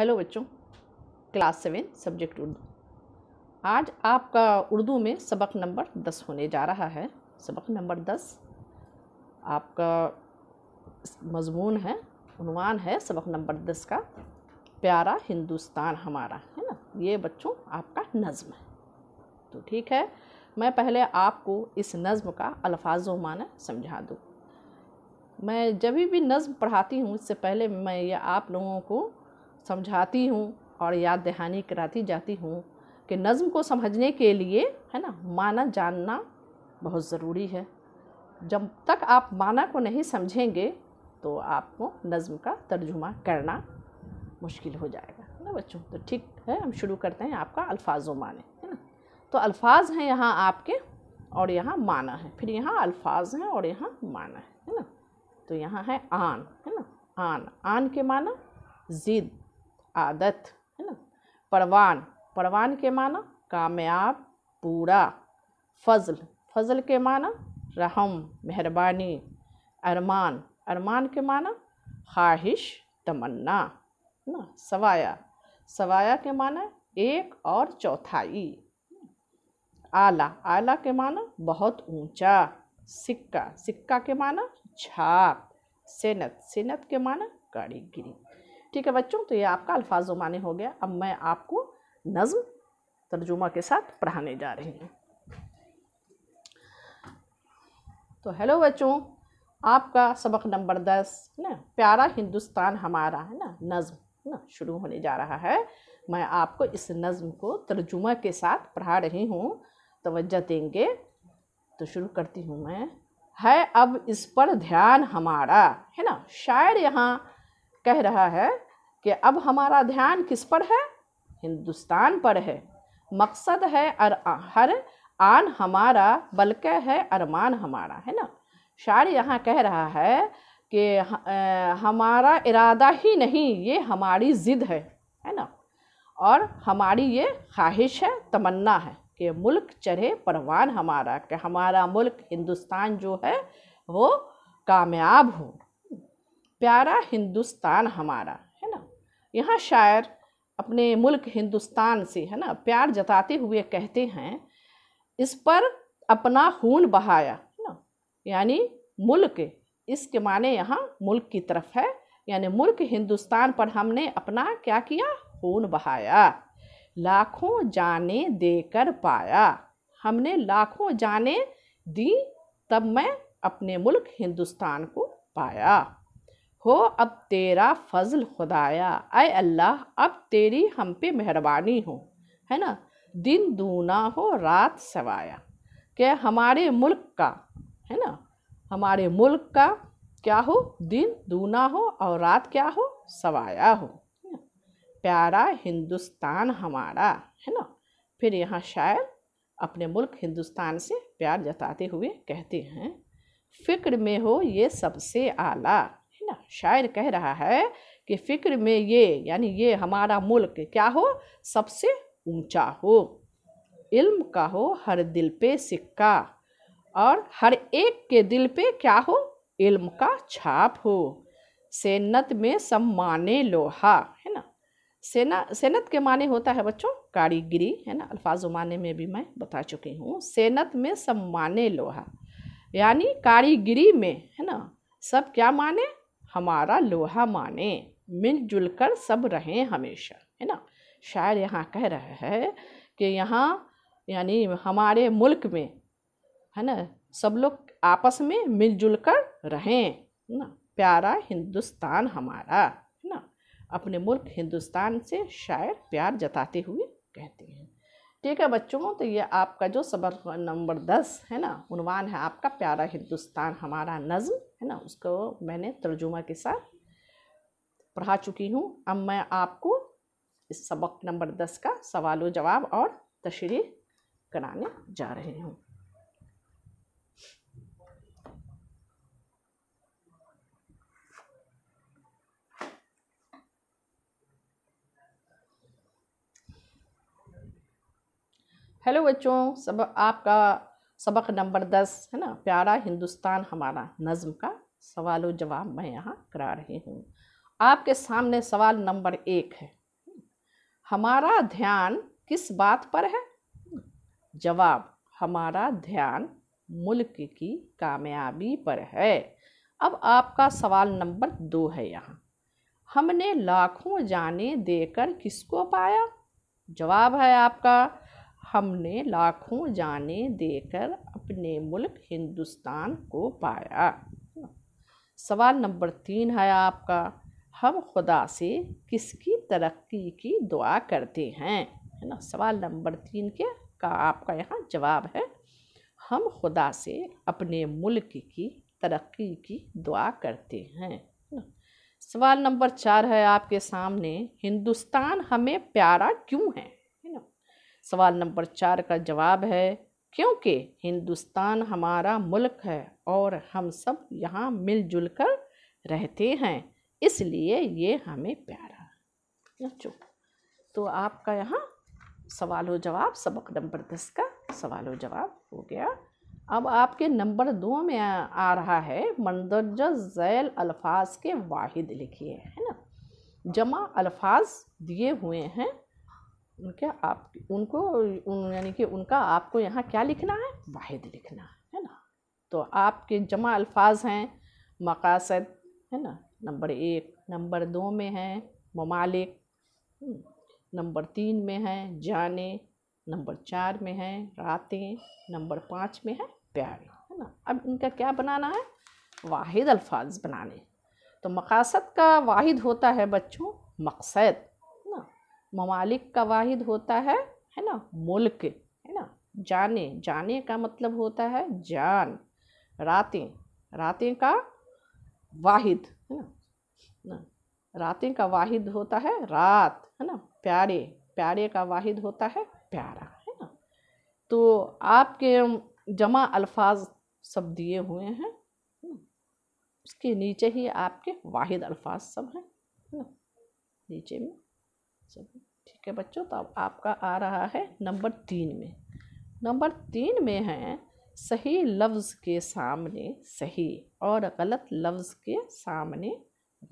hello बच्चों class seven subject Urdu आज आपका उर्दू में सबक नंबर दस होने जा रहा है सबक नंबर दस आपका मजमून है उनवान है सबक नंबर दस का प्यारा हिंदुस्तान हमारा है ना ये बच्चों आपका नज़म है तो ठीक है मैं पहले आपको इस नज़म का अल्फाज माना समझा दूँ मैं जब भी नज़म पढ़ाती हूँ इससे पहले मैं ये आप लोगों को समझाती हूँ और याद दहानी कराती जाती हूँ कि नज़म को समझने के लिए है ना माना जानना बहुत ज़रूरी है जब तक आप माना को नहीं समझेंगे तो आपको नज़म का तर्जुमा करना मुश्किल हो जाएगा है ना बच्चों तो ठीक है हम शुरू करते हैं आपका व माने है ना तो अल्फाज हैं यहाँ आपके और यहाँ माना है फिर यहाँ अल्फाज हैं और यहाँ माना है है ना तो यहाँ है आन है ना आन आन के माना ज़िद आदत है ना परवान परवान के माना कामयाब पूरा फजल फजल के माना रहम मेहरबानी अरमान अरमान के माना ख्वाहिश तमन्ना ना सवाया सवाया के माना एक और चौथाई आला आला के माना बहुत ऊंचा सिक्का सिक्का के माना छाप सेनत सेनत के माना कारीगिरी ठीक है बच्चों तो ये आपका अल्फाज माने हो गया अब मैं आपको नज़म तर्जुमा के साथ पढ़ाने जा रही हूँ तो हेलो बच्चों आपका सबक नंबर दस है ना प्यारा हिंदुस्तान हमारा है ना नज़म है ना शुरू होने जा रहा है मैं आपको इस नज़म को तर्जुमा के साथ पढ़ा रही हूँ तोज्जह देंगे तो शुरू करती हूँ मैं है अब इस पर ध्यान हमारा है ना शायर यहाँ कह रहा है कि अब हमारा ध्यान किस पर है हिंदुस्तान पर है मकसद है अर हर आन हमारा बल्कि है अरमान हमारा है ना शायर यहाँ कह रहा है कि हमारा इरादा ही नहीं ये हमारी ज़िद है है ना और हमारी ये ख्वाहिश है तमन्ना है कि मुल्क चढ़े परवान हमारा कि हमारा मुल्क हिंदुस्तान जो है वो कामयाब हो प्यारा हिंदुस्तान हमारा है ना यहाँ शायर अपने मुल्क हिंदुस्तान से है ना प्यार जताते हुए कहते हैं इस पर अपना खून बहाया है ना यानी मुल्क इसके माने यहाँ मुल्क की तरफ है यानी मुल्क हिंदुस्तान पर हमने अपना क्या किया खून बहाया लाखों जाने देकर पाया हमने लाखों जाने दी तब मैं अपने मुल्क हिंदुस्तान को पाया हो अब तेरा फजल खुदाया अय अल्लाह अब तेरी हम पे मेहरबानी हो है ना दिन दूना हो रात सवाया क्या हमारे मुल्क का है ना हमारे मुल्क का क्या हो दिन दूना हो और रात क्या हो सवाया हो प्यारा हिंदुस्तान हमारा है ना फिर यहाँ शायर अपने मुल्क हिंदुस्तान से प्यार जताते हुए कहते हैं फ़िक्र में हो ये सबसे आला ना शायर कह रहा है कि फ़िक्र में ये यानी ये हमारा मुल्क क्या हो सबसे ऊंचा हो इल्म का हो हर दिल पे सिक्का और हर एक के दिल पे क्या हो इल्म का छाप हो सेनत में सम्माने लोहा है ना सेना सेनत के माने होता है बच्चों कारीगिरी है ना अल्फाज माने में भी मैं बता चुकी हूँ सेनत में सम्माने लोहा यानी कारीगिरी में है ना सब क्या माने हमारा लोहा माने मिलजुल कर सब रहें हमेशा है ना शायर यहाँ कह रहे हैं कि यहाँ यानी हमारे मुल्क में है ना सब लोग आपस में मिलजुल कर रहें ना प्यारा हिंदुस्तान हमारा है ना अपने मुल्क हिंदुस्तान से शायर प्यार जताते हुए कहते हैं ठीक है बच्चों तो ये आपका जो सबक नंबर दस है ना उनवान है आपका प्यारा हिंदुस्तान हमारा नज़म है ना उसको मैंने तर्जुमा के साथ पढ़ा चुकी हूँ अब मैं आपको इस सबक नंबर दस का सवाल जवाब और तशरी कराने जा रही हूँ हेलो बच्चों सब आपका सबक नंबर दस है ना प्यारा हिंदुस्तान हमारा नज़म का सवाल व जवाब मैं यहाँ करा रही हूँ आपके सामने सवाल नंबर एक है हमारा ध्यान किस बात पर है जवाब हमारा ध्यान मुल्क की कामयाबी पर है अब आपका सवाल नंबर दो है यहाँ हमने लाखों जाने देकर किसको पाया जवाब है आपका हमने लाखों जाने देकर अपने मुल्क हिंदुस्तान को पाया सवाल नंबर तीन है आपका हम खुदा से किसकी तरक्की की दुआ करते हैं है ना सवाल नंबर तीन के का आपका यहाँ जवाब है हम खुदा से अपने मुल्क की तरक्की की दुआ करते हैं सवाल नंबर चार है आपके सामने हिंदुस्तान हमें प्यारा क्यों है सवाल नंबर चार का जवाब है क्योंकि हिंदुस्तान हमारा मुल्क है और हम सब यहाँ मिलजुल कर रहते हैं इसलिए ये हमें प्यारा चुप तो आपका यहाँ सवाल हो जवाब सबक नंबर दस का सवाल हो जवाब हो गया अब आपके नंबर दो में आ रहा है मंदरजा जैल अल्फाज के वाहिद लिखिए है ना जमा अल्फाज दिए हुए हैं उनके आप उनको उन यानी कि उनका आपको यहाँ क्या लिखना है वाहिद लिखना है है ना तो आपके जमा अल्फाज हैं मकासद है ना नंबर एक नंबर दो में हैं ममालिक हम्म, नंबर तीन में हैं जाने नंबर चार में हैं रातें नंबर पाँच में हैं प्यारे है ना अब इनका क्या बनाना है वाहिद अल्फाज बनाने तो मकासद का वाहिद होता है बच्चों मकसद ममालिक का वाहिद होता है है ना मुल्क है ना जाने जाने का मतलब होता है जान रातें रातें का वाहिद है ना ना रातें का वाहिद होता है रात है ना प्यारे प्यारे का वाहिद होता है प्यारा है ना तो आपके जमा अल्फाज सब दिए हुए हैं उसके नीचे ही आपके वाहिद अल्फाज सब हैं नीचे में चलिए ठीक है बच्चों तो अब आपका आ रहा है नंबर तीन में नंबर तीन में है सही लफ्ज़ के सामने सही और गलत लफ्ज़ के सामने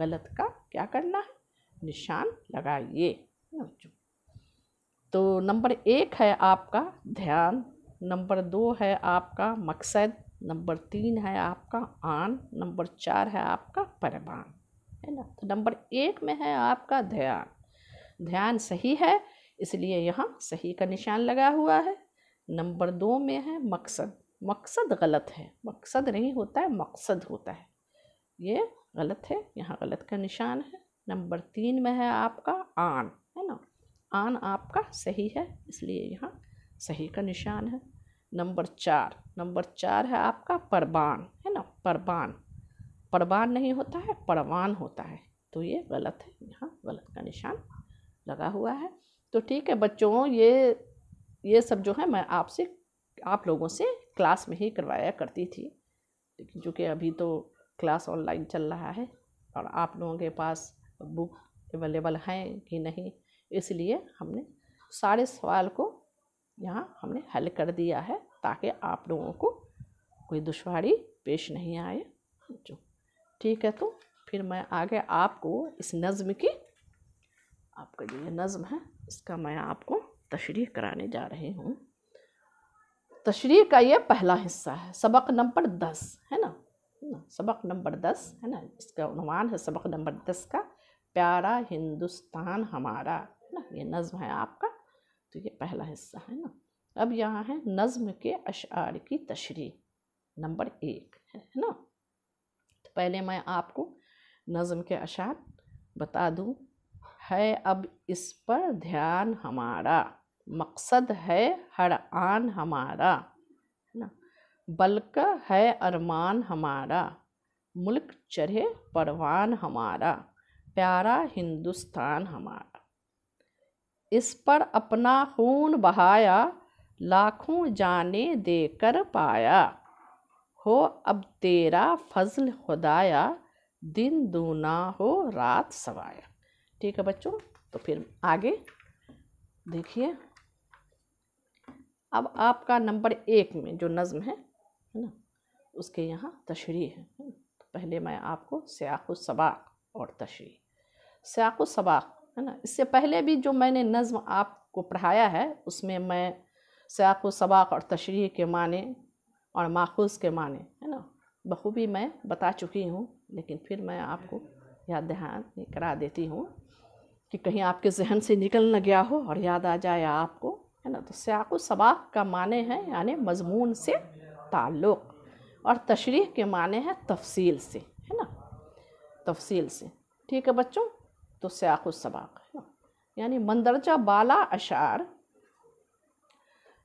गलत का क्या करना है निशान लगाइए हाँ बच्चों तो नंबर एक है आपका ध्यान नंबर दो है आपका मकसद नंबर तीन है आपका आन नंबर चार है आपका परवान है ना तो नंबर एक में है आपका ध्यान ध्यान सही है इसलिए यहाँ सही का निशान लगा हुआ है नंबर दो में है मकसद मकसद गलत है मकसद नहीं होता है मकसद होता है ये गलत है यहाँ गलत का निशान है नंबर तीन में है आपका आन है ना आन आपका सही है इसलिए यहाँ सही का निशान है नंबर चार नंबर चार है आपका परवान है ना परवान परवान नहीं होता है परवान होता है तो ये गलत है यहाँ गलत का निशान लगा हुआ है तो ठीक है बच्चों ये ये सब जो है मैं आपसे आप लोगों से क्लास में ही करवाया करती थी लेकिन चूँकि अभी तो क्लास ऑनलाइन चल रहा है और आप लोगों के पास बुक अवेलेबल हैं कि नहीं इसलिए हमने सारे सवाल को यहाँ हमने हल कर दिया है ताकि आप लोगों को कोई दुशारी पेश नहीं आए जो ठीक है तो फिर मैं आगे आपको इस नज़म की आपका जो ये नज़म है इसका मैं आपको तशरी कराने जा रही हूँ तशरी का ये पहला हिस्सा है सबक नंबर दस है ना ना सबक नंबर दस है ना इसका अनुमान है सबक नंबर दस का प्यारा हिंदुस्तान हमारा है ना ये नज़म है आपका तो ये पहला हिस्सा है ना अब यहाँ है नज़म के अशार की तशरी नंबर एक है ना तो पहले मैं आपको नज़म के अशार बता दूँ है अब इस पर ध्यान हमारा मकसद है हर आन हमारा है ना बल्कि है अरमान हमारा मुल्क चढ़े परवान हमारा प्यारा हिंदुस्तान हमारा इस पर अपना खून बहाया लाखों जाने देकर पाया हो अब तेरा फजल खुदाया दिन दूना हो रात सवाया ठीक है बच्चों तो फिर आगे देखिए अब आपका नंबर एक में जो नज़म है है ना उसके यहाँ तशरी है तो पहले मैं आपको सयाक़ुसबाक और तशरी सयाक़ुसबाक है ना इससे पहले भी जो मैंने नज़म आपको पढ़ाया है उसमें मैं सयाक़ुसबाक और तशरी के माने और माखूज के माने है ना बखूबी मैं बता चुकी हूँ लेकिन फिर मैं आपको या ध्यान करा देती हूँ कि कहीं आपके जहन से निकल न गया हो और याद आ जाए आपको है ना तो स्याक सबाक का माने है यानी मजमून से ताल्लुक़ और तशरीह के माने हैं तफसील से है ना तफसील से ठीक है बच्चों तो स्याक सबाक है ना यानी मंदरजा बाला अशार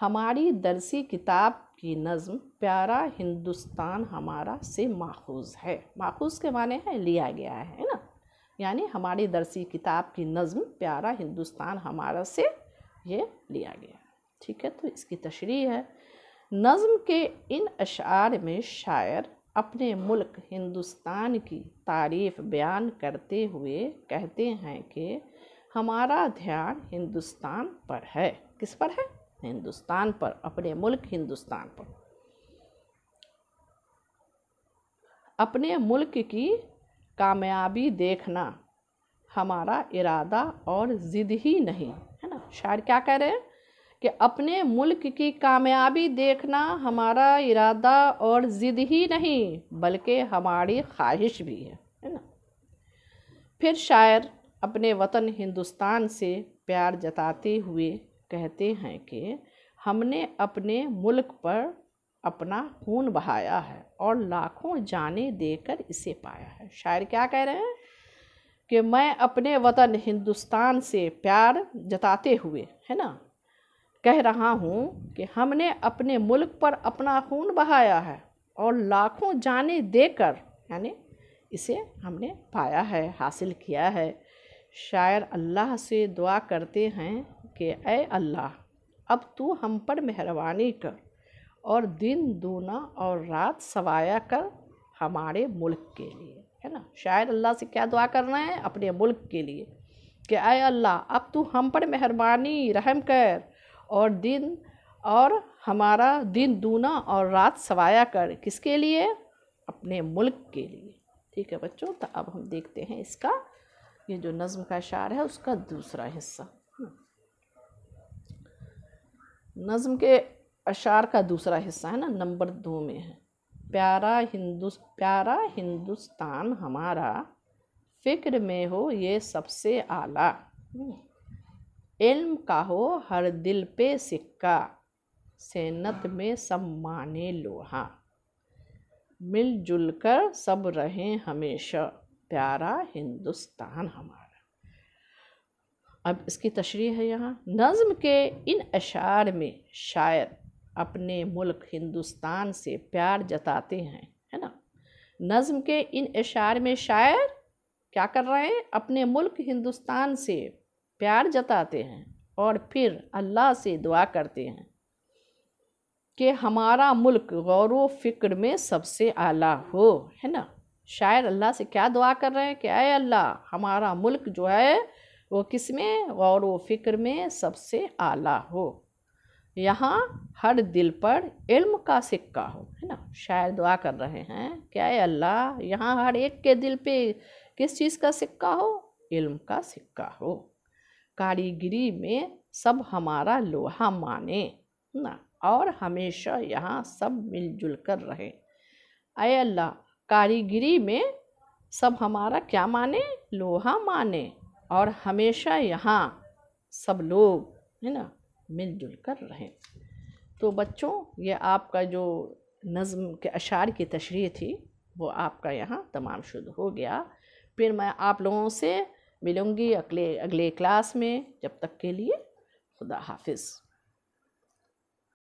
हमारी दरसी किताब की नज़म प्यारा हिंदुस्तान हमारा से माखूज है माखूज के माने है लिया गया है ना यानी हमारी दरसी किताब की नज़म प्यारा हिंदुस्तान हमारा से ये लिया गया ठीक है तो इसकी तशरी है नज़म के इन अशार में शायर अपने मुल्क हिंदुस्तान की तारीफ़ बयान करते हुए कहते हैं कि हमारा ध्यान हिंदुस्तान पर है किस पर है हिंदुस्तान पर अपने मुल्क हिंदुस्तान पर अपने मुल्क की कामयाबी देखना हमारा इरादा और ज़िद ही नहीं है ना शायर क्या कह रहे हैं कि अपने मुल्क की कामयाबी देखना हमारा इरादा और ज़िद ही नहीं बल्कि हमारी ख्वाहिश भी है है ना फिर शायर अपने वतन हिंदुस्तान से प्यार जताते हुए कहते हैं कि हमने अपने मुल्क पर अपना खून बहाया है और लाखों जाने देकर इसे पाया है शायर क्या कह रहे हैं कि मैं अपने वतन हिंदुस्तान से प्यार जताते हुए है ना कह रहा हूँ कि हमने अपने मुल्क पर अपना खून बहाया है और लाखों जाने देकर यानी इसे हमने पाया है हासिल किया है शायर अल्लाह से दुआ करते हैं कि अल्लाह अब तू हम पर मेहरबानी कर और दिन दूना और रात सवाया कर हमारे मुल्क के लिए है ना शायद अल्लाह से क्या दुआ करना है अपने मुल्क के लिए कि अय अल्लाह अब तू हम पर मेहरबानी रहम कर और दिन और हमारा दिन दूना और रात सवाया कर किसके लिए अपने मुल्क के लिए ठीक है बच्चों तो अब हम देखते हैं इसका ये जो नज़म का शार है उसका दूसरा हिस्सा नज़म के अशार का दूसरा हिस्सा है ना नंबर दो में है प्यारा हिंदुस प्यारा हिंदुस्तान हमारा फ़िक्र में हो ये सबसे आला इल्म का हो हर दिल पे सिक्का सेनत में माने लोहा मिलजुल कर सब रहें हमेशा प्यारा हिंदुस्तान हमारा अब इसकी तशरी है यहाँ नज़म के इन अशार में शायर अपने मुल्क हिंदुस्तान से प्यार जताते हैं है ना नज़म के इन इशार में शायर क्या कर रहे हैं अपने मुल्क हिंदुस्तान से प्यार जताते हैं और फिर अल्लाह से दुआ करते हैं कि हमारा मुल्क गौर व फिक्र में सबसे आला हो है ना शायर अल्लाह से क्या दुआ कर रहे हैं कि अय अल्लाह हमारा मुल्क जो है वो किस में गौर व फिक्र में सबसे आला हो यहाँ हर दिल पर इल्म का सिक्का हो है ना शायर दुआ कर रहे हैं क्या है अल्लाह यहाँ हर एक के दिल पे किस चीज़ का सिक्का हो इल्म का सिक्का हो कारीगरी में सब हमारा लोहा माने ना और हमेशा यहाँ सब मिलजुल कर रहे अय अल्लाह कारीगरी में सब हमारा क्या माने लोहा माने और हमेशा यहाँ सब लोग है ना मिलजुल कर रहें तो बच्चों ये आपका जो नज़म के अशार की तशरी थी वो आपका यहाँ तमाम शुद्ध हो गया फिर मैं आप लोगों से मिलूँगी अगले अगले क्लास में जब तक के लिए खुदा हाफिज़